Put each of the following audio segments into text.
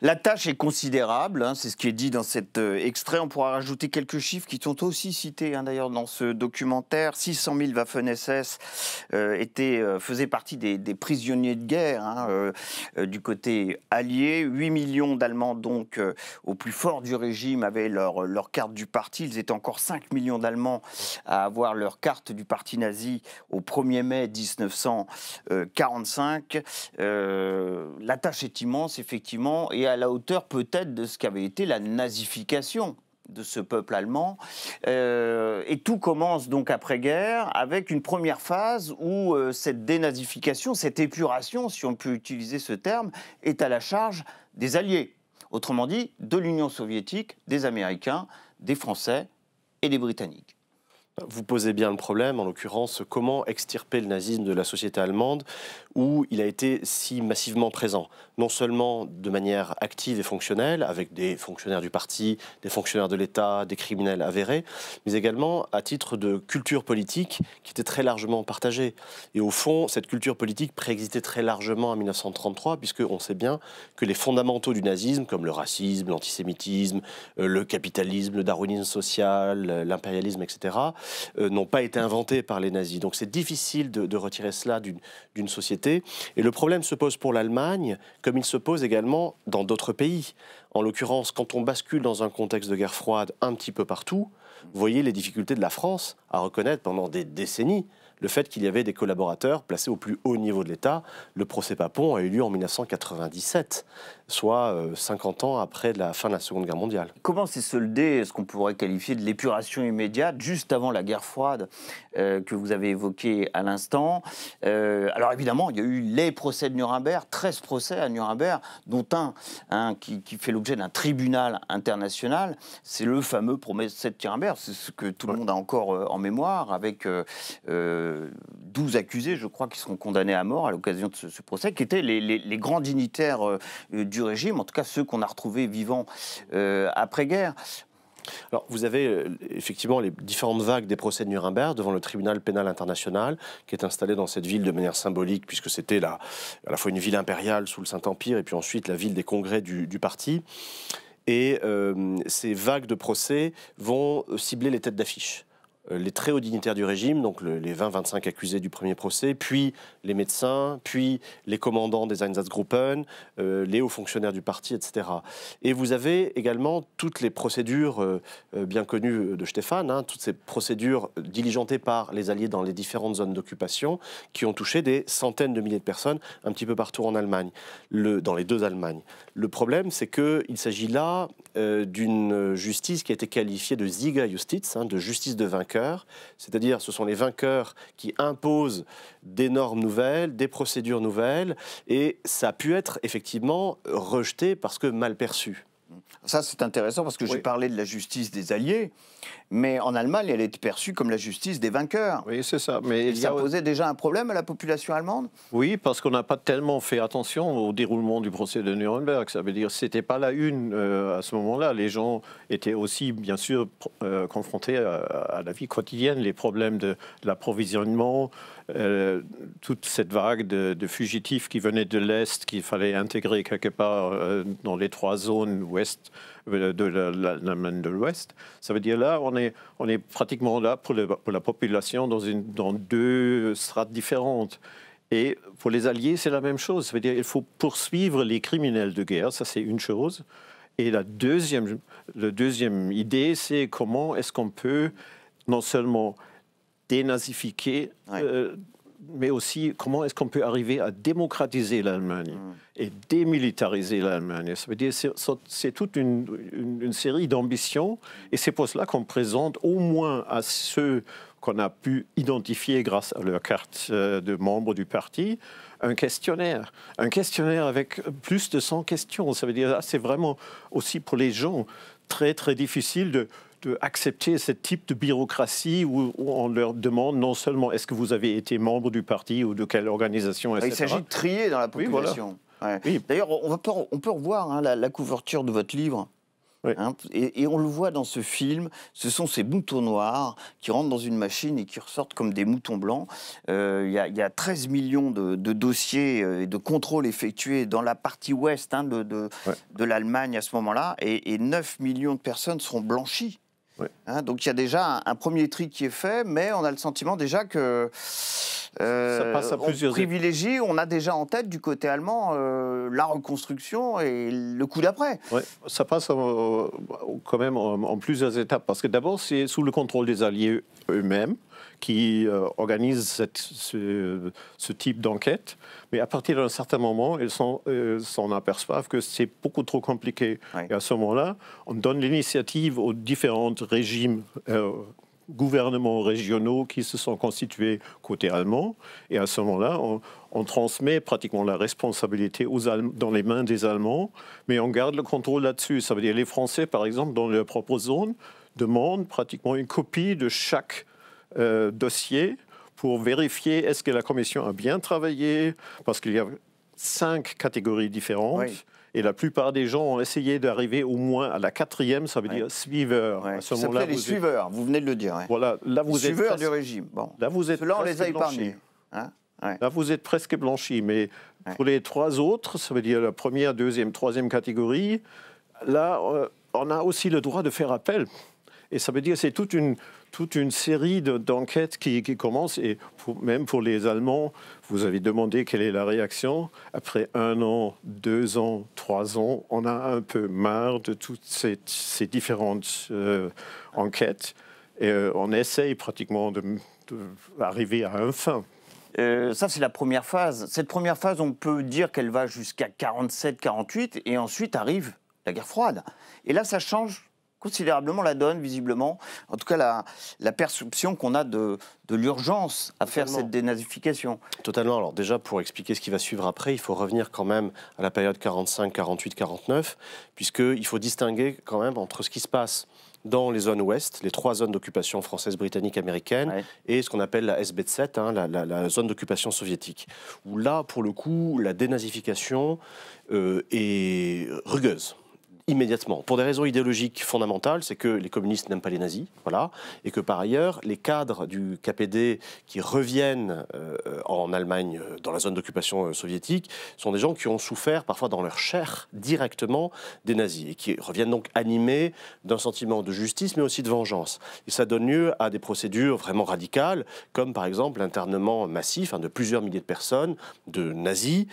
La tâche est considérable, hein, c'est ce qui est dit dans cet euh, extrait. On pourra rajouter quelques chiffres qui sont aussi cités hein, d'ailleurs dans ce documentaire. 600 000 Waffen SS euh, étaient, euh, faisaient partie des, prisonniers de guerre hein, du côté allié. 8 millions d'Allemands, donc au plus fort du régime, avaient leur, leur carte du parti. Ils étaient encore 5 millions d'Allemands à avoir leur carte du parti nazi au 1er mai 1945. la tâche est immense, effectivement. Et à la hauteur peut-être de ce qu'avait été la nazification de ce peuple allemand. Euh, et tout commence donc après-guerre avec une première phase où euh, cette dénazification, cette épuration, si on peut utiliser ce terme, est à la charge des Alliés. Autrement dit, de l'Union soviétique, des Américains, des Français et des Britanniques. Vous posez bien le problème, en l'occurrence, comment extirper le nazisme de la société allemande où il a été si massivement présent, non seulement de manière active et fonctionnelle, avec des fonctionnaires du parti, des fonctionnaires de l'État, des criminels avérés, mais également à titre de culture politique qui était très largement partagée. Et au fond, cette culture politique préexistait très largement en 1933, puisqu'on sait bien que les fondamentaux du nazisme, comme le racisme, l'antisémitisme, euh, le capitalisme, le darwinisme social, l'impérialisme, etc., euh, n'ont pas été inventés par les nazis. Donc c'est difficile de, de, retirer cela d'une société. Et le problème se pose pour l'Allemagne, comme il se pose également dans d'autres pays. En l'occurrence, quand on bascule dans un contexte de guerre froide un petit peu partout, vous voyez les difficultés de la France à reconnaître pendant des décennies le fait qu'il y avait des collaborateurs placés au plus haut niveau de l'État. Le procès Papon a eu lieu en 1997, soit 50 euh, ans après la fin de la Seconde Guerre mondiale. Comment s'est soldé ce qu'on pourrait qualifier de l'épuration immédiate juste avant la guerre froide euh, que vous avez évoquée à l'instant euh, Alors évidemment, il y a eu les procès de Nuremberg, 13 procès à Nuremberg, dont un hein, qui, fait l'objet d'un tribunal international. C'est le fameux procès de Nuremberg, c'est ce que tout le monde a encore en mémoire avec... 12 accusés, je crois, qui seront condamnés à mort à l'occasion de ce, procès, qui étaient les, grands dignitaires euh, du régime, en tout cas ceux qu'on a retrouvés vivants euh, après-guerre. Alors, vous avez euh, effectivement les différentes vagues des procès de Nuremberg devant le tribunal pénal international qui est installé dans cette ville de manière symbolique, puisque c'était à la fois une ville impériale sous le Saint-Empire et puis ensuite la ville des congrès du, parti. Et ces vagues de procès vont cibler les têtes d'affiche. Euh, les très hauts dignitaires du régime, donc les 20-25 accusés du premier procès, puis les médecins, puis les commandants des Einsatzgruppen, euh, les hauts fonctionnaires du parti, etc. Et vous avez également toutes les procédures euh, bien connues de Stéphane, hein, toutes ces procédures diligentées par les Alliés dans les différentes zones d'occupation, qui ont touché des centaines de milliers de personnes un petit peu partout en Allemagne, dans les deux Allemagnes. Le problème, c'est qu'il s'agit là d'une justice qui a été qualifiée de Siegerjustiz, hein, de justice de vainqueur c'est-à-dire ce sont les vainqueurs qui imposent des normes nouvelles, des procédures nouvelles, et ça a pu être effectivement rejeté parce que mal perçu. Ça, c'est intéressant parce que j'ai parlé de la justice des alliés mais en Allemagne, elle était perçue comme la justice des vainqueurs. Oui, c'est ça. Mais ça posait déjà un problème à la population allemande Oui, parce qu'on n'a pas tellement fait attention au déroulement du procès de Nuremberg. Ça veut dire que ce n'était pas la une euh, à ce moment-là. Les gens étaient aussi, bien sûr, euh, confrontés à, la vie quotidienne, les problèmes de, l'approvisionnement, euh, toute cette vague de, de, fugitifs qui venaient de l'Est, qu'il fallait intégrer quelque part dans les trois zones ouest euh, de l'Allemagne de l'Ouest. Ça veut dire là, on est, on est pratiquement là pour, la population dans, une, dans deux strates différentes. Et pour les Alliés, c'est la même chose. Ça veut dire qu'il faut poursuivre les criminels de guerre, ça c'est une chose. Et la deuxième, le deuxième idée, c'est comment est-ce qu'on peut non seulement dénazifier euh, mais aussi comment est-ce qu'on peut arriver à démocratiser l'Allemagne mm. et démilitariser l'Allemagne. Ça veut dire c'est toute une, une, série d'ambitions et c'est pour cela qu'on présente au moins à ceux qu'on a pu identifier grâce à leur carte euh, de membre du parti, un questionnaire. Un questionnaire avec plus de 100 questions. Ça veut dire, c'est vraiment aussi pour les gens très, très difficile de d'accepter ce type de bureaucratie où, on leur demande non seulement est-ce que vous avez été membre du parti ou de quelle organisation, etc. Il s'agit de trier dans la population. D'ailleurs, on, peut, on peut revoir hein, la, couverture de votre livre. Hein, et, on le voit dans ce film, ce sont ces moutons noirs qui rentrent dans une machine et qui ressortent comme des moutons blancs. Euh, il y, a 13 millions de, dossiers euh, et de contrôles effectués dans la partie ouest hein, de, de, l'Allemagne à ce moment-là, et, et 9 millions de personnes seront blanchies. Hein, donc il y a déjà un, premier tri qui est fait, mais on a le sentiment déjà que ça euh, passe à plusieurs on privilégie, on a déjà en tête du côté allemand euh, la reconstruction et le coup d'après. Ouais, ça passe euh, quand même en, plusieurs étapes, parce que d'abord c'est sous le contrôle des Alliés eux-mêmes qui euh, organisent cette, ce, type d'enquête. Mais à partir d'un certain moment, ils s'en euh, aperçoivent que c'est beaucoup trop compliqué. Et à ce moment-là, on donne l'initiative aux différents régimes. Euh, gouvernements régionaux qui se sont constitués côté allemand. Et à ce moment-là, on, transmet pratiquement la responsabilité aux dans les mains des Allemands, mais on garde le contrôle là-dessus. Ça veut dire les Français, par exemple, dans leur propre zone, demandent pratiquement une copie de chaque euh, dossier pour vérifier est-ce que la commission a bien travaillé, parce qu'il y a cinq catégories différentes. Et la plupart des gens ont essayé d'arriver au moins à la quatrième, ça veut dire suiveur. À ce les suiveurs, vous venez de le dire. Voilà, là vous êtes suiveurs du régime. Bon. Là vous êtes. Là les a hein, hein, là vous êtes presque blanchi, mais pour les trois autres, ça veut dire la première, deuxième, troisième catégorie, là euh, on a aussi le droit de faire appel. Et ça veut dire c'est toute une toute une série d'enquêtes qui, qui, commencent. Et même pour les Allemands, vous avez demandé quelle est la réaction. Après un an, deux ans, trois ans, on a un peu marre de toutes ces, ces différentes euh, enquêtes. Et euh, on essaye pratiquement d'arriver de, à un fin. Euh, ça, c'est la première phase. Cette première phase, on peut dire qu'elle va jusqu'à 47-48, et ensuite arrive la guerre froide. Et là, ça change considérablement la donne, visiblement. En tout cas, la, perception qu'on a de, l'urgence à faire cette dénazification. Totalement. Alors déjà, pour expliquer ce qui va suivre après, il faut revenir quand même à la période 45, 48, 49, puisqu'il faut distinguer quand même entre ce qui se passe dans les zones ouest, les trois zones d'occupation française, britannique, américaine, et ce qu'on appelle la SB7, hein, la, zone d'occupation soviétique, où là, pour le coup, la dénazification euh, est rugueuse immédiatement. Pour des raisons idéologiques fondamentales, c'est que les communistes n'aiment pas les nazis, voilà, et que par ailleurs, les cadres du KPD qui reviennent euh, en Allemagne, euh, dans la zone d'occupation euh, soviétique, sont des gens qui ont souffert parfois dans leur chair directement des nazis, et qui reviennent donc animés d'un sentiment de justice, mais aussi de vengeance. Et ça donne lieu à des procédures vraiment radicales, comme par exemple l'internement massif hein, de plusieurs milliers de personnes, de nazis,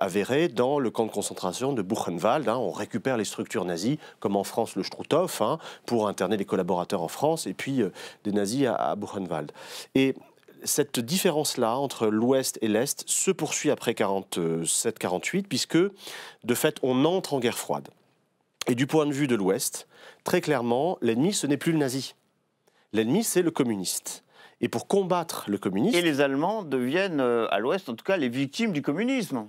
avérés dans le camp de concentration de Buchenwald. Hein. on récupère les structures nazis comme en France le Struthof, hein, pour interner les collaborateurs en France, et puis euh, des nazis à, Buchenwald. Et cette différence-là entre l'Ouest et l'Est se poursuit après 47-48, puisque de fait on entre en guerre froide. Et du point de vue de l'Ouest, très clairement, l'ennemi ce n'est plus le nazi. L'ennemi c'est le communiste. Et pour combattre le communiste... Et les Allemands deviennent, euh, à l'Ouest en tout cas, les victimes du communisme.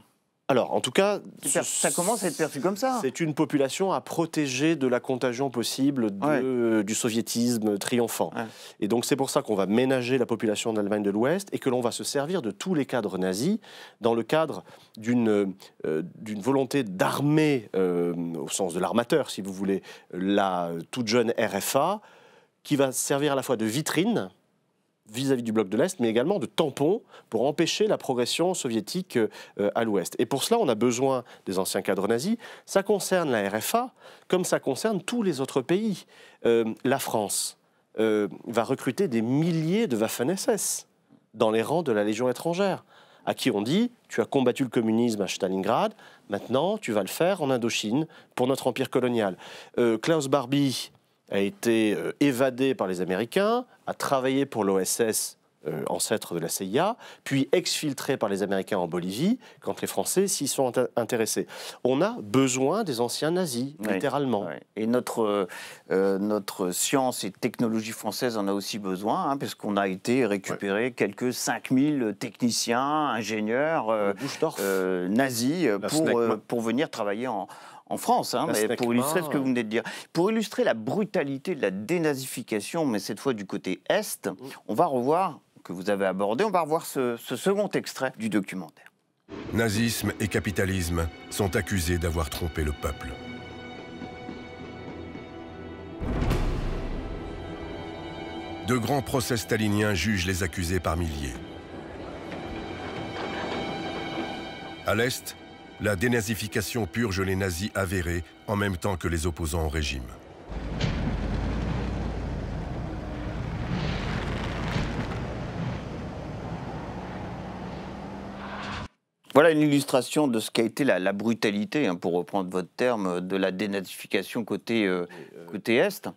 Alors, en tout cas, ça commence à être perçu comme ça. C'est une population à protéger de la contagion possible du soviétisme triomphant. Et donc, c'est pour ça qu'on va ménager la population d'Allemagne de l'Ouest et que l'on va se servir de tous les cadres nazis dans le cadre d'une euh, volonté d'armer, euh, au sens de l'armateur, si vous voulez, la toute jeune RFA, qui va servir à la fois de vitrine vis-à-vis du bloc de l'Est, mais également de tampon pour empêcher la progression soviétique euh, à l'Ouest. Et pour cela, on a besoin des anciens cadres nazis. Ça concerne la RFA, comme ça concerne tous les autres pays. Euh, la France euh, va recruter des milliers de Waffen-SS dans les rangs de la Légion étrangère, à qui on dit tu as combattu le communisme à Stalingrad, maintenant tu vas le faire en Indochine pour notre empire colonial. Klaus Barbie a été euh, évadé par les Américains, a travaillé pour l'OSS, euh, ancêtre de la CIA, puis exfiltré par les Américains en Bolivie, quand les Français s'y sont intéressés. On a besoin des anciens nazis, littéralement. Et notre, euh, notre science et technologie française en a aussi besoin, parce hein, puisqu'on a été récupérer quelques 5000 techniciens, ingénieurs nazis pour, pour venir travailler en, en France, hein, mais pour illustrer ce que vous venez de dire, pour illustrer la brutalité de la dénazification, mais cette fois du côté Est, on va revoir, que vous avez abordé, on va revoir ce, ce second extrait du documentaire. Nazisme et capitalisme sont accusés d'avoir trompé le peuple. De grands procès staliniens jugent les accusés par milliers. À l'Est, la dénazification purge les nazis avérés en même temps que les opposants au régime. Voilà une illustration de ce qu'a été la, brutalité, hein, pour reprendre votre terme, de la dénazification côté, euh, côté Est.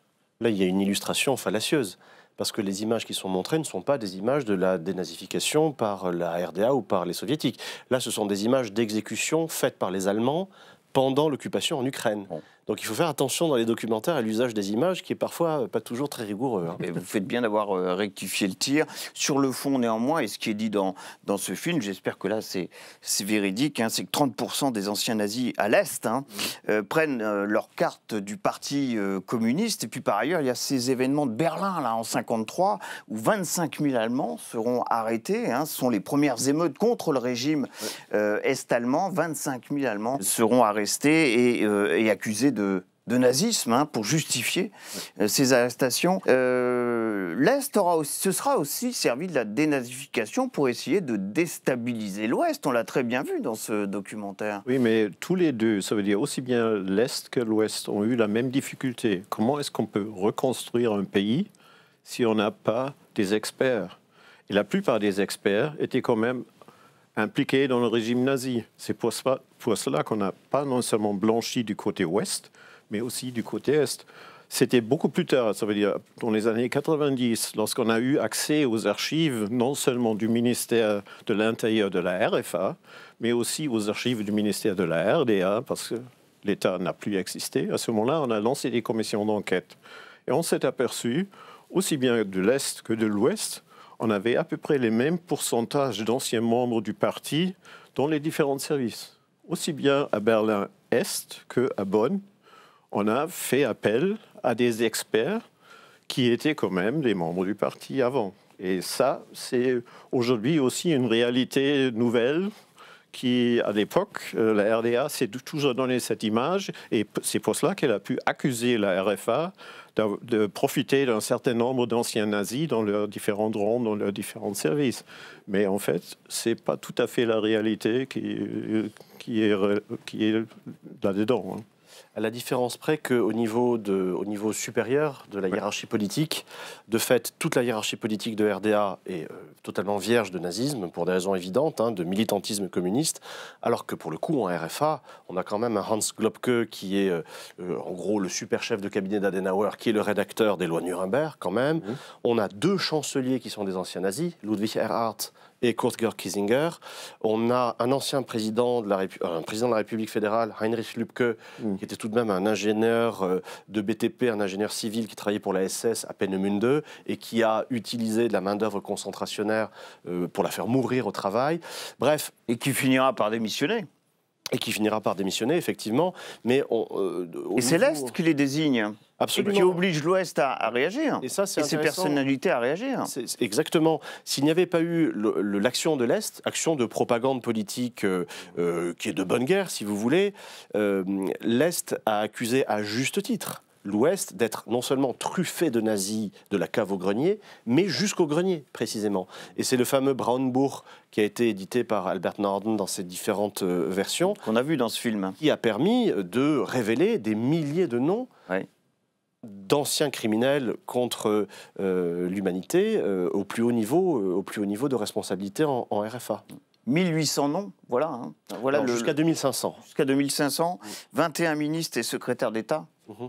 Là, il y a une illustration fallacieuse parce que les images qui sont montrées ne sont pas des images de la dénazification par la RDA ou par les soviétiques. Là, ce sont des images d'exécution faites par les Allemands pendant l'occupation en Ukraine. Donc il faut faire attention dans les documentaires à l'usage des images qui est parfois euh, pas toujours très rigoureux. Hein. Mais vous faites bien d'avoir euh, rectifié le tir. Sur le fond néanmoins, et ce qui est dit dans, dans ce film, j'espère que là c'est véridique, hein, c'est que 30% des anciens nazis à l'Est hein, mmh. euh, prennent leur carte du parti communiste. Et puis par ailleurs, il y a ces événements de Berlin là en 53 où 25 000 Allemands seront arrêtés. Ce sont les premières émeutes contre le régime est-allemand. 25 000 Allemands seront arrêtés et, et accusés de, nazisme hein, pour justifier euh, ces arrestations. Euh, L'Est ce sera aussi servi de la dénazification pour essayer de déstabiliser l'Ouest. On l'a très bien vu dans ce documentaire. Oui, mais tous les deux, ça veut dire aussi bien l'Est que l'Ouest, ont eu la même difficulté. Comment est-ce qu'on peut reconstruire un pays si on n'a pas des experts et la plupart des experts étaient quand même impliqués dans le régime nazi. C'est pour, pour cela qu'on n'a pas non seulement blanchi du côté ouest, mais aussi du côté est. C'était beaucoup plus tard, ça veut dire dans les années 90, lorsqu'on a eu accès aux archives non seulement du ministère de l'Intérieur de la RFA, mais aussi aux archives du ministère de la RDA, parce que l'État n'a plus existé. À ce moment-là, on a lancé des commissions d'enquête. Et on s'est aperçu, aussi bien de l'Est que de l'Ouest, on avait à peu près les mêmes pourcentages d'anciens membres du parti dans les différents services aussi bien à Berlin-Est qu'à Bonn, on a fait appel à des experts qui étaient quand même des membres du parti avant. Et ça, c'est aujourd'hui aussi une réalité nouvelle qui, à l'époque, euh, la RDA s'est toujours donné cette image et c'est pour cela qu'elle a pu accuser la RFA de, profiter d'un certain nombre d'anciens nazis dans leurs différents rangs, dans leurs différents services. Mais en fait, ce n'est pas tout à fait la réalité qui, euh, euh, est, là-dedans. Hein à la différence près qu'au niveau, niveau supérieur de la hiérarchie politique, de fait, toute la hiérarchie politique de RDA est euh, totalement vierge de nazisme, pour des raisons évidentes, hein, de militantisme communiste, alors que pour le coup, en RFA, on a quand même un Hans Globke qui est euh, euh, en gros le super chef de cabinet d'Adenauer, qui est le rédacteur des lois Nuremberg quand même. Mmh. On a deux chanceliers qui sont des anciens nazis, Ludwig Erhard et Kurt Georg Kiesinger. On a un ancien président de la, euh, président de la République fédérale, Heinrich Lübke, mm. qui était tout de même un ingénieur euh, de BTP, un ingénieur civil qui travaillait pour la SS à Peenemünde et qui a utilisé de la main-d'œuvre concentrationnaire euh, pour la faire mourir au travail. Bref. Et qui finira par démissionner et qui finira par démissionner, effectivement. Mais euh, et c'est l'Est qui les désigne qui oblige l'Ouest à, réagir. Et, ses personnalités à réagir. exactement. S'il n'y avait pas eu l'action de l'Est, action de propagande politique euh, euh, qui est de bonne guerre, si vous voulez, l'Est a accusé à juste titre l'Ouest d'être non seulement truffé de nazis de la cave au grenier, mais jusqu'au grenier, précisément. Et c'est le fameux Braunbourg qui a été édité par Albert Norden dans ses différentes euh, versions. Qu'on a vu dans ce film. Qui a permis de révéler des milliers de noms. d'anciens criminels contre euh, l'humanité euh, au plus haut niveau, au plus haut niveau de responsabilité en, RFA. 1800 noms, voilà. Hein. voilà jusqu'à 2500. Jusqu'à 2500, 21 ministres et secrétaires d'État. Mhm.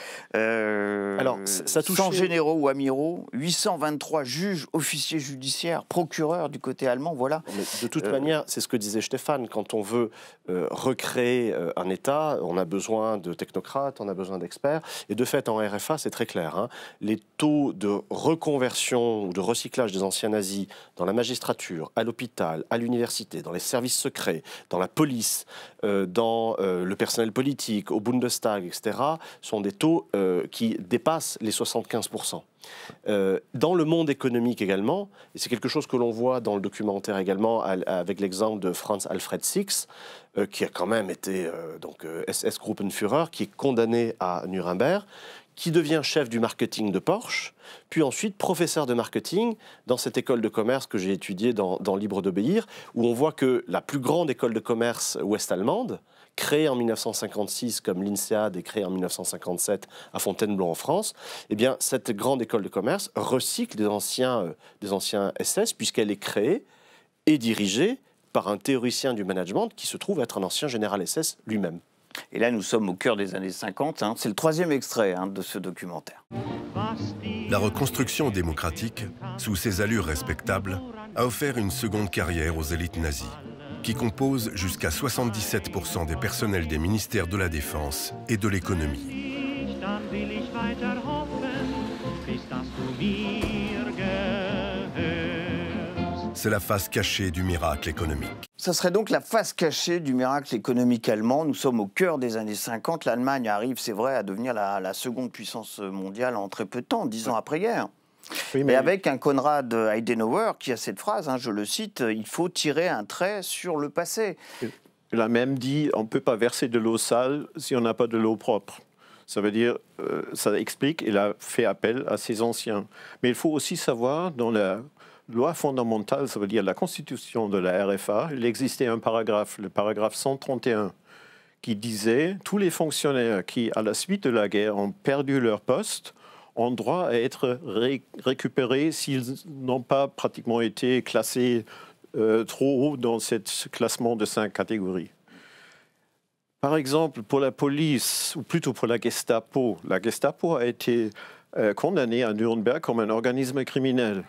Alors, ça touche. 100 généraux ou amiraux, 823 juges, officiers judiciaires, procureurs du côté allemand, voilà. de toute euh, manière, c'est ce que disait Stéphane, quand on veut euh, recréer euh, un État, on a besoin de technocrates, on a besoin d'experts. Et de fait, en RFA, c'est très clair. Hein. les taux de reconversion ou de recyclage des anciens nazis dans la magistrature, à l'hôpital, à l'université, dans les services secrets, dans la police, dans le personnel politique, au Bundestag, etc., sont des taux euh, qui dépasse les 75%. Euh, dans le monde économique également, et c'est quelque chose que l'on voit dans le documentaire également avec l'exemple de Franz Alfred Six, euh, qui a quand même été donc SS Gruppenführer, qui est condamné à Nuremberg, qui devient chef du marketing de Porsche, puis ensuite professeur de marketing dans cette école de commerce que j'ai étudiée dans, dans Libre d'obéir, où on voit que la plus grande école de commerce ouest-allemande, créé en 1956 comme l'INSEAD et créé en 1957 à Fontainebleau en France, eh bien, cette grande école de commerce recycle des anciens, euh, des anciens SS puisqu'elle est créée et dirigée par un théoricien du management qui se trouve être un ancien général SS lui-même. Et là, nous sommes au cœur des années 50. Hein. C'est le troisième extrait hein, de ce documentaire. La reconstruction démocratique, sous ses allures respectables, a offert une seconde carrière aux élites nazies qui compose jusqu'à 77% des personnels des ministères de la Défense et de l'économie. C'est la face cachée du miracle économique. Ça serait donc la face cachée du miracle économique allemand. Nous sommes au cœur des années 50. L'Allemagne arrive, c'est vrai, à devenir la, la, seconde puissance mondiale en très peu de temps, dix ans après guerre mais... Et avec un Conrad Heidenauer qui a cette phrase, hein, je le cite, il faut tirer un trait sur le passé. Il a même dit, on ne peut pas verser de l'eau sale si on n'a pas de l'eau propre. Ça veut dire, euh, ça explique, il a fait appel à ses anciens. Mais il faut aussi savoir, dans la loi fondamentale, ça veut dire la constitution de la RFA, il existait un paragraphe, le paragraphe 131, qui disait, tous les fonctionnaires qui, à la suite de la guerre, ont perdu leur poste, ont droit à être récupérés s'ils n'ont pas pratiquement été classés euh, trop haut dans ce classement de cinq catégories. Par exemple, pour la police, ou plutôt pour la Gestapo, la Gestapo a été euh, condamnée à Nuremberg comme un organisme criminel.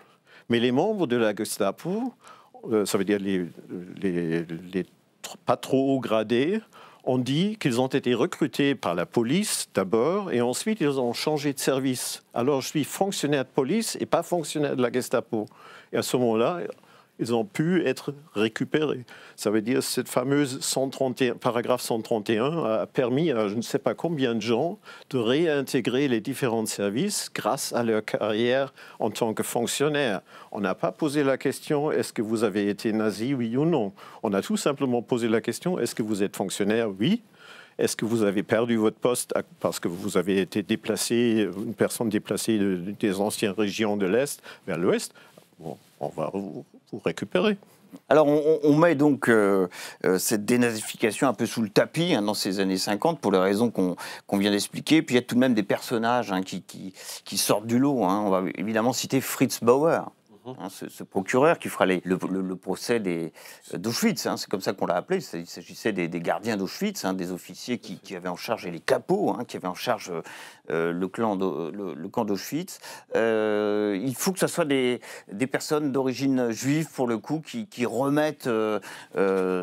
Mais les membres de la Gestapo, euh, ça veut dire les, les, pas trop haut gradés, on dit qu'ils ont été recrutés par la police d'abord et ensuite ils ont changé de service. Alors je suis fonctionnaire de police et pas fonctionnaire de la Gestapo. Et à ce moment-là, ils ont pu être récupérés. Ça veut dire cette fameuse 131, paragraphe 131 a permis à je ne sais pas combien de gens de réintégrer les différents services grâce à leur carrière en tant que fonctionnaire. On n'a pas posé la question est-ce que vous avez été nazi, oui ou non. On a tout simplement posé la question est-ce que vous êtes fonctionnaire, oui. Est-ce que vous avez perdu votre poste parce que vous avez été déplacé, une personne déplacée des anciennes régions de l'Est vers l'Ouest bon, on va récupérer. Alors on, met donc euh, euh, cette dénazification un peu sous le tapis hein, dans ces années 50 pour les raisons qu'on vient d'expliquer. Puis il y a tout de même des personnages hein, qui, sortent du lot. Hein. On va évidemment citer Fritz Bauer, Hein, ce, procureur qui fera le, procès euh, d'Auschwitz. Hein, c'est comme ça qu'on l'a appelé. Il s'agissait des, gardiens d'Auschwitz, hein, des officiers qui, avaient en charge, et les capots, qui avaient en charge euh, euh, le, clan le, camp d'Auschwitz. il faut que ce soit des, personnes d'origine juive, pour le coup, qui, remettent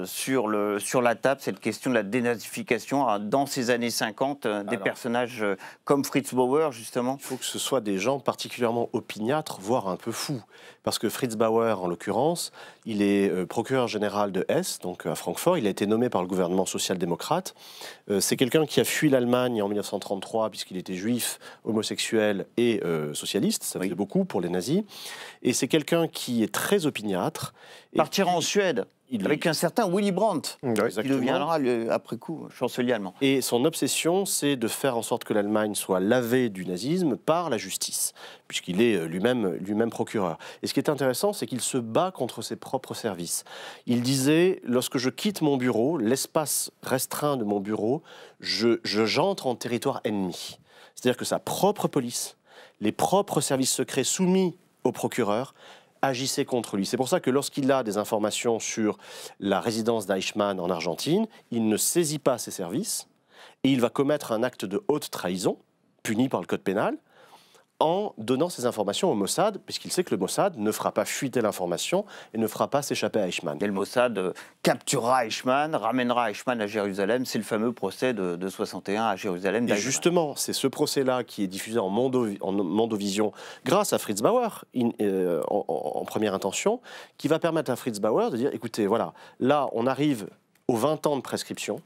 sur, sur la table cette question de la dénazification dans ces années 50, des personnages comme Fritz Bauer, justement. Il faut que ce soit des gens particulièrement opiniâtres, voire un peu fous parce que Fritz Bauer, en l'occurrence, il est euh, procureur général de Hesse, donc à Francfort. Il a été nommé par le gouvernement social-démocrate. Euh, c'est quelqu'un qui a fui l'Allemagne en 1933, puisqu'il était juif, homosexuel et euh, socialiste. Ça faisait beaucoup pour les nazis. Et c'est quelqu'un qui est très opiniâtre. Partir en Suède avec un certain Willy Brandt, mm, qui deviendra après coup chancelier allemand. Et son obsession, c'est de faire en sorte que l'Allemagne soit lavée du nazisme par la justice, puisqu'il est euh, lui-même lui procureur. Et ce qui est intéressant, c'est qu'il se bat contre ses propres services. Il disait lorsque je quitte mon bureau, l'espace restreint de mon bureau, je j'entre en territoire ennemi. C'est-à-dire que sa propre police, les propres services secrets soumis au procureur agissait contre lui. C'est pour ça que lorsqu'il a des informations sur la résidence d'Eichmann en Argentine, il ne saisit pas ses services et il va commettre un acte de haute trahison, puni par le Code pénal, en donnant ces informations au Mossad, puisqu'il sait que le Mossad ne fera pas fuiter l'information et ne fera pas s'échapper à Eichmann. le Mossad euh, capturera Eichmann, ramènera Eichmann à Jérusalem. C'est le fameux procès de, de 61 à Jérusalem. Et justement, c'est ce procès-là qui est diffusé en, Mondovision grâce à Fritz Bauer euh, en première intention, qui va permettre à Fritz Bauer de dire, écoutez, voilà, là on arrive aux 20 ans de prescription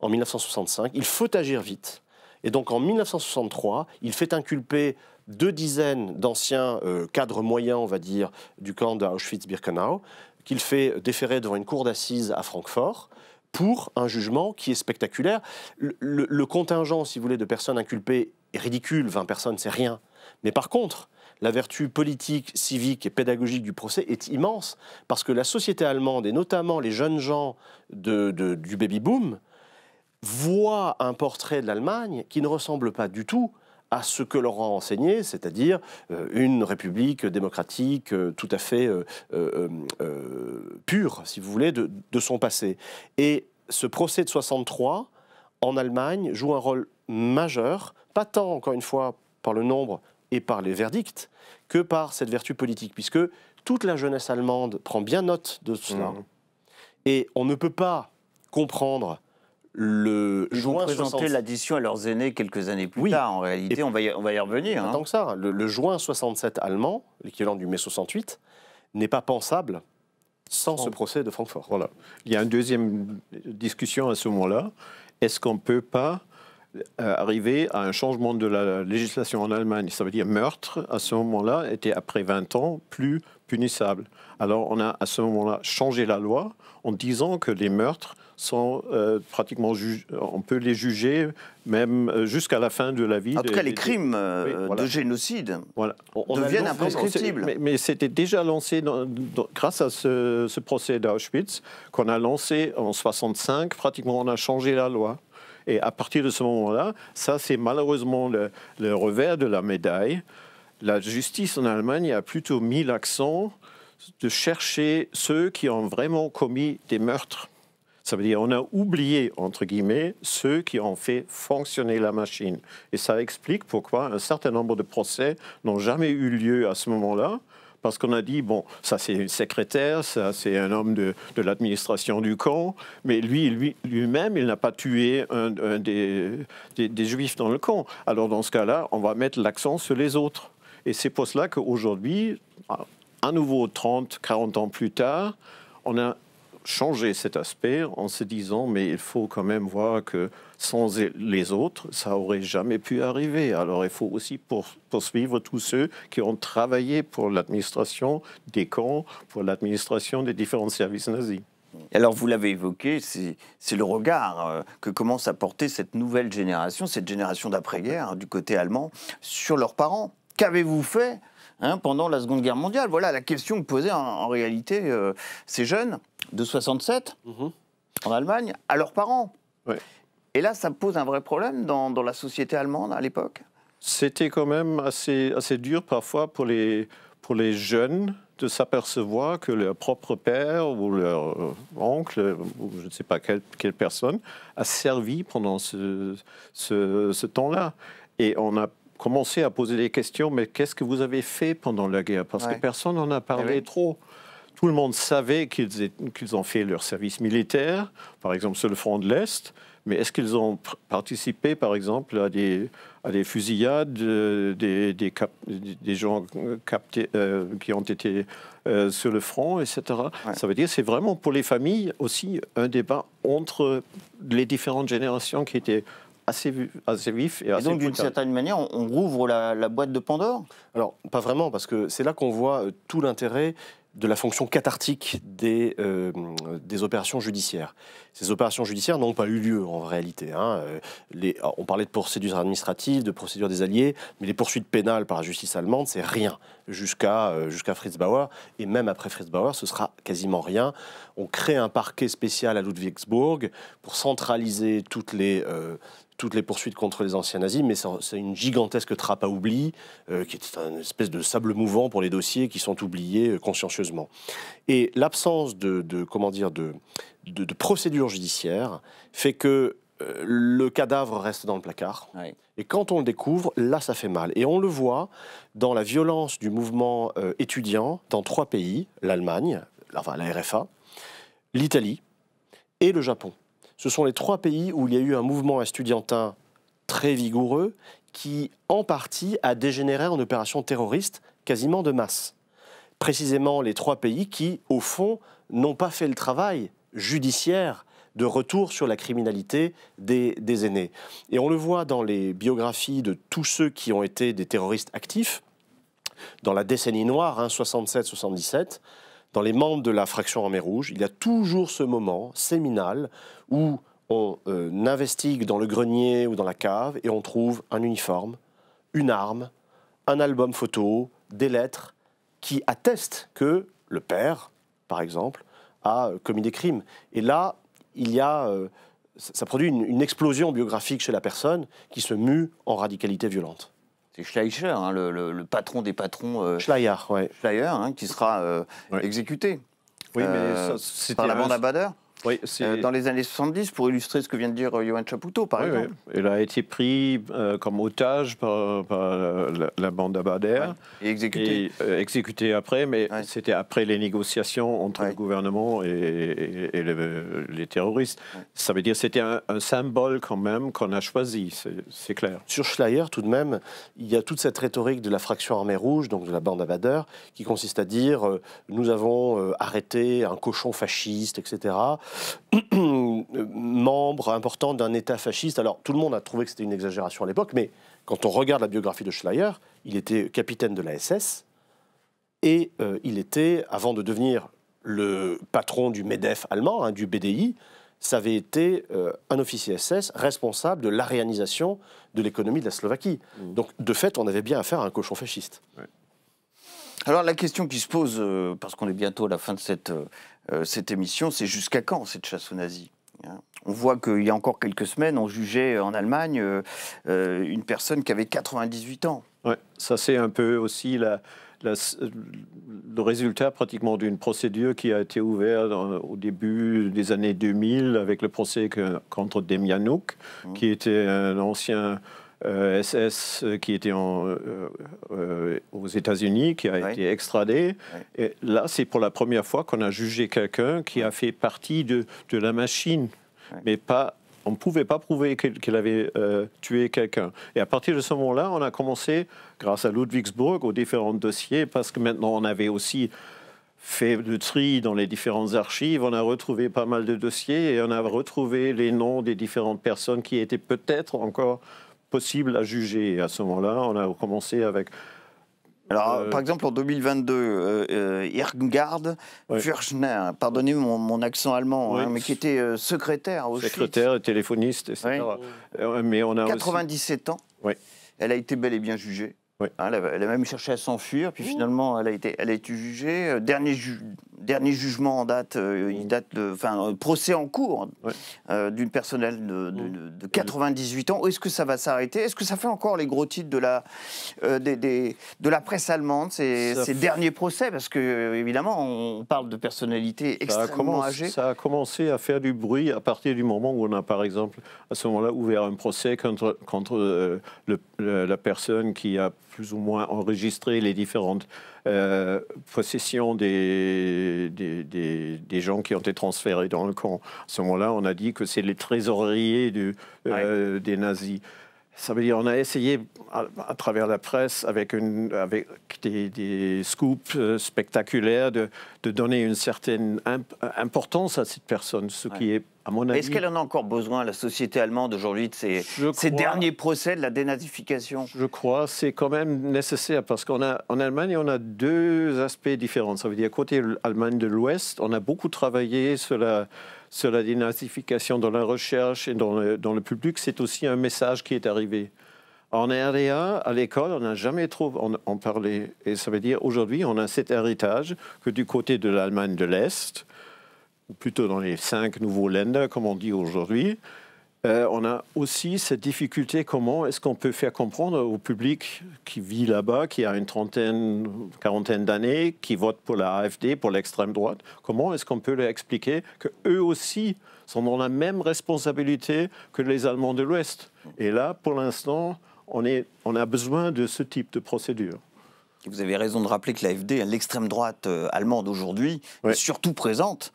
en 1965, il faut agir vite et donc en 1963, il fait inculper deux dizaines d'anciens euh, cadres moyens, on va dire, du camp d'Auschwitz-Birkenau, qu'il fait déférer devant une cour d'assises à Francfort pour un jugement qui est spectaculaire. Le, contingent, si vous voulez, de personnes inculpées est ridicule, 20 personnes, c'est rien. Mais par contre, la vertu politique, civique et pédagogique du procès est immense, parce que la société allemande, et notamment les jeunes gens du baby-boom, voit un portrait de l'Allemagne qui ne ressemble pas du tout à ce que leur a enseigné, c'est-à-dire euh, une république démocratique euh, tout à fait euh, pure, si vous voulez, de, son passé. Et ce procès de 63 en Allemagne joue un rôle majeur, pas tant, encore une fois, par le nombre et par les verdicts, que par cette vertu politique, puisque toute la jeunesse allemande prend bien note de cela. Mmh. Et on ne peut pas comprendre le Ils vont présenter l'addition à leurs aînés quelques années plus tard. En réalité, on, va revenir. Hein. ça. Le, juin 67 allemand, l'équivalent du mai 68, n'est pas pensable sans, ce procès de Francfort. Voilà. Il y a une deuxième discussion à ce moment-là. Est-ce qu'on peut pas euh, arriver à un changement de la législation en Allemagne Ça veut dire meurtre, à ce moment-là, était après 20 ans plus punissable. Alors on a à ce moment-là changé la loi en disant que les meurtres sont euh, pratiquement, on peut les juger même euh, jusqu'à la fin de la vie. En tout cas, les crimes euh, de génocide voilà. deviennent imprescriptibles. Mais, c'était déjà lancé grâce à ce, procès d'Auschwitz qu'on a lancé en 65. Pratiquement, on a changé la loi. Et à partir de ce moment-là, ça c'est malheureusement le, revers de la médaille. La justice en Allemagne a plutôt mis l'accent de chercher ceux qui ont vraiment commis des meurtres ça veut dire on a oublié, entre guillemets, ceux qui ont fait fonctionner la machine. Et ça explique pourquoi un certain nombre de procès n'ont jamais eu lieu à ce moment-là, parce qu'on a dit, bon, ça c'est une secrétaire, ça c'est un homme de, l'administration du camp, mais lui, lui, lui-même, il n'a pas tué un, des, des juifs dans le camp. Alors dans ce cas-là, on va mettre l'accent sur les autres. Et c'est pour cela qu'aujourd'hui, à nouveau 30, 40 ans plus tard, on a changer cet aspect en se disant mais il faut quand même voir que sans les autres, ça aurait jamais pu arriver. Alors il faut aussi poursuivre tous ceux qui ont travaillé pour l'administration des camps, pour l'administration des différents services nazis. Alors vous l'avez évoqué, c'est le regard euh, que commence à porter cette nouvelle génération, cette génération d'après-guerre hein, du côté allemand, sur leurs parents. Qu'avez-vous fait hein, pendant la Seconde Guerre mondiale Voilà la question que posaient en, réalité euh, ces jeunes de 67 mhm. en Allemagne à leurs parents. Et là, ça pose un vrai problème dans, la société allemande à l'époque. C'était quand même assez, assez dur parfois pour les, pour les jeunes de s'apercevoir que leur propre père ou leur oncle, ou je ne sais pas quelle, personne, a servi pendant ce, temps-là. Et on a commencé à poser des questions, mais qu'est-ce que vous avez fait pendant la guerre Parce que personne n'en a eh parlé trop. Tout le monde savait qu'ils ont fait leur service militaire, par exemple sur le front de l'Est, mais est-ce qu'ils ont participé, par exemple, à des, fusillades, euh, des, gens captés, euh, qui ont été euh, sur le front, etc. Ça veut dire c'est vraiment pour les familles aussi un débat entre les différentes générations qui étaient assez, assez vif et, et donc, d'une certaine manière, on, rouvre la, boîte de Pandore Alors, pas vraiment, parce que c'est là qu'on voit tout l'intérêt de la fonction cathartique des, euh, des opérations judiciaires. Ces opérations judiciaires n'ont pas eu lieu en réalité. Hein. Euh, les, on parlait de procédures administratives, de procédures des alliés, mais les poursuites pénales par la justice allemande, c'est rien euh, jusqu'à Fritz Bauer. Et même après Fritz Bauer, ce sera quasiment rien. On crée un parquet spécial à Ludwigsburg pour centraliser toutes les, toutes les poursuites contre les anciens nazis, mais c'est une gigantesque trappe à oubli, euh, qui est une espèce de sable mouvant pour les dossiers qui sont oubliés euh, consciencieusement. Et l'absence de, de, comment dire, de, de, fait que euh, le cadavre reste dans le placard. Et quand on le découvre, là, ça fait mal. Et on le voit dans la violence du mouvement étudiant dans trois pays, l'Allemagne, la RFA, l'Italie et le Japon. Ce sont les trois pays où il y a eu un mouvement estudiantin très vigoureux qui, en partie, a dégénéré en opération terroriste quasiment de masse. Précisément les trois pays qui, au fond, n'ont pas fait le travail judiciaire de retour sur la criminalité des, aînés. Et on le voit dans les biographies de tous ceux qui ont été des terroristes actifs, dans la décennie noire, 67-77, hein, dans les membres de la fraction armée Rouge, il y a toujours ce moment séminal où on euh, investigue dans le grenier ou dans la cave et on trouve un uniforme, une arme, un album photo, des lettres qui attestent que le père, par exemple, a euh, commis des crimes. Et là, il y a, euh, ça produit une explosion biographique chez la personne qui se mue en radicalité violente c'est Schleicher, hein, le, patron des patrons. Euh, hein, qui sera euh, exécuté. Oui, euh, par la bande à Bader euh, dans les années 70, pour illustrer ce que vient de dire euh, Johan Chapoutot, par exemple. Il a été pris euh, comme otage par, la, bande Abadère. Et exécuté. après, mais c'était après les négociations entre le gouvernement et, les, terroristes. Ça veut dire c'était un, symbole quand même qu'on a choisi, c'est clair. Sur Schleier, tout de même, il y a toute cette rhétorique de la fraction armée rouge, donc de la bande Abadère, qui consiste à dire nous avons arrêté un cochon fasciste, etc. membre important d'un État fasciste. Alors, tout le monde a trouvé que c'était une exagération à l'époque, mais quand on regarde la biographie de Schleyer, il était capitaine de la SS et euh, il était, avant de devenir le patron du MEDEF allemand, hein, du BDI, ça avait été euh, un officier SS responsable de l'aréanisation de l'économie de la Slovaquie. Mmh. Donc, de fait, on avait bien affaire à un cochon fasciste. Alors la question qui se pose, euh, parce qu'on est bientôt à la fin de cette euh, cette émission, c'est jusqu'à quand cette chasse aux nazis hein on voit qu'il y a encore quelques semaines, on jugeait en Allemagne euh, euh, une personne qui avait 98 ans. ça c'est un peu aussi la, le résultat pratiquement d'une procédure qui a été ouverte au début des années 2000 avec le procès contre Demjanouk, mmh. qui était un ancien SS euh, euh, qui était en, euh, aux États-Unis, qui a été extradé. Et là, c'est pour la première fois qu'on a jugé quelqu'un qui a fait partie de, la machine, mais pas on ne pouvait pas prouver qu'il avait tué quelqu'un. Et à partir de ce moment-là, on a commencé, grâce à Ludwigsburg, aux différents dossiers, parce que maintenant on avait aussi fait le tri dans les différentes archives, on a retrouvé pas mal de dossiers et on a retrouvé les noms des différentes personnes qui étaient peut-être encore possible à juger. Et à ce moment-là, on a commencé avec alors, euh, par exemple, en 2022, euh, euh, pardonnez mon, mon, accent allemand, hein, mais qui était euh, secrétaire au Secrétaire, et téléphoniste, etc. Euh, mais on a 97 ans. Elle a été bel et bien jugée. Hein, elle, a, elle, même cherché à s'enfuir, puis finalement, elle a été, elle a été jugée. Dernier juge dernier jugement en date, euh, il mmh. date de, enfin, procès en cours euh, d'une personnelle de, 98 mmh. ans. Est-ce que ça va s'arrêter Est-ce que ça fait encore les gros titres de la, euh, des, de la presse allemande ces, ces derniers procès Parce que évidemment, on parle de personnalités extrêmement ça âgées. Ça a commencé à faire du bruit à partir du moment où on a, par exemple, à ce moment-là, ouvert un procès contre, contre la personne qui a plus ou moins enregistrer les différentes euh, possessions des, des, gens qui ont été transférés dans le camp. À ce moment-là, on a dit que c'est les trésoriers euh, des nazis. Ça veut dire on a essayé à, travers la presse avec, une, avec des, scoops euh, spectaculaires de, donner une certaine importance à cette personne, ce qui est à mon avis. Est-ce qu'elle en a encore besoin, la société allemande aujourd'hui, de ces, derniers procès de la dénazification Je crois, c'est quand même nécessaire parce a en Allemagne, on a deux aspects différents. Ça veut dire côté l'Allemagne de l'Ouest, on a beaucoup travaillé sur la sur la dénazification dans la recherche et dans le, public, c'est aussi un message qui est arrivé. En RDA, à l'école, on n'a jamais trop en, en, parlé. Et ça veut dire aujourd'hui, on a cet héritage que du côté de l'Allemagne de l'Est, ou plutôt dans les cinq nouveaux Länder, comme on dit aujourd'hui, euh, on a aussi cette difficulté, comment est-ce qu'on peut faire comprendre au public qui vit là-bas, qui a une trentaine, quarantaine d'années, qui vote pour la AFD, pour l'extrême droite, comment est-ce qu'on peut leur expliquer qu'eux aussi sont dans la même responsabilité que les Allemands de l'Ouest Et là, pour l'instant, on, a besoin de ce type de procédure. Vous avez raison de rappeler que l'AFD, l'extrême droite euh, allemande aujourd'hui, est surtout présente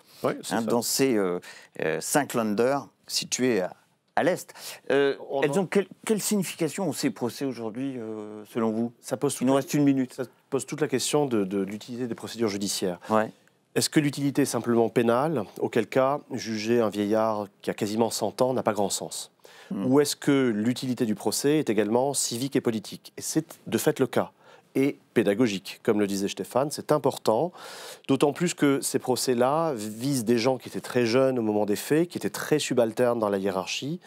hein, dans ces euh, cinq Länder situés à l'Est. Euh, elles ont quelle signification ont ces procès aujourd'hui, euh, selon vous ça pose Il nous reste une minute. Ça pose toute la question de, l'utilité des procédures judiciaires. Est-ce que l'utilité est simplement pénale, auquel cas juger un vieillard qui a quasiment 100 ans n'a pas grand sens hmm. Ou est-ce que l'utilité du procès est également civique et politique Et c'est de fait le cas et pédagogique. Comme le disait Stéphane, c'est important, d'autant plus que ces procès-là visent des gens qui étaient très jeunes au moment des faits, qui étaient très subalternes dans la hiérarchie,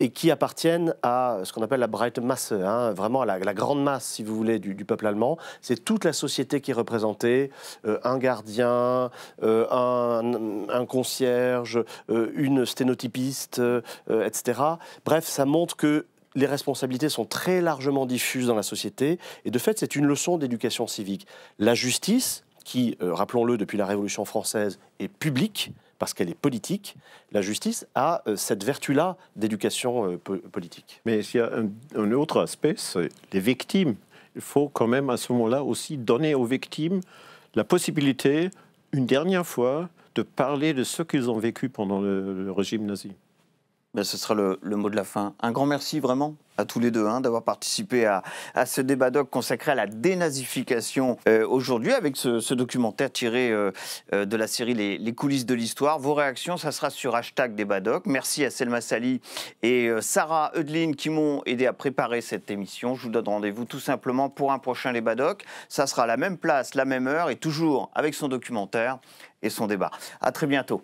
et qui appartiennent à ce qu'on appelle la Breite Masse, hein, vraiment à la, grande masse, si vous voulez, du, peuple allemand. C'est toute la société qui est représentée, euh, un gardien, euh, un, concierge, euh, une sténotypiste, etc. Bref, ça montre que les responsabilités sont très largement diffuses dans la société, et de fait, c'est une leçon d'éducation civique. La justice, qui, euh, rappelons-le, depuis la Révolution française, est publique, parce qu'elle est politique, la justice a euh, cette vertu-là d'éducation euh, politique. Mais il y a un, autre aspect, c'est les victimes. Il faut quand même à ce moment-là aussi donner aux victimes la possibilité, une dernière fois, de parler de ce qu'ils ont vécu pendant le régime nazi. Ben, ce sera le, mot de la fin. Un grand merci vraiment à tous les deux hein, d'avoir participé à, à, ce débat doc consacré à la dénazification euh, aujourd'hui avec ce, documentaire tiré euh, euh, de la série les, coulisses de l'histoire. Vos réactions, ça sera sur hashtag débat doc. Merci à Selma Sali et Sarah Eudlin qui m'ont aidé à préparer cette émission. Je vous donne rendez-vous tout simplement pour un prochain débat doc. Ça sera à la même place, la même heure et toujours avec son documentaire et son débat. À très bientôt.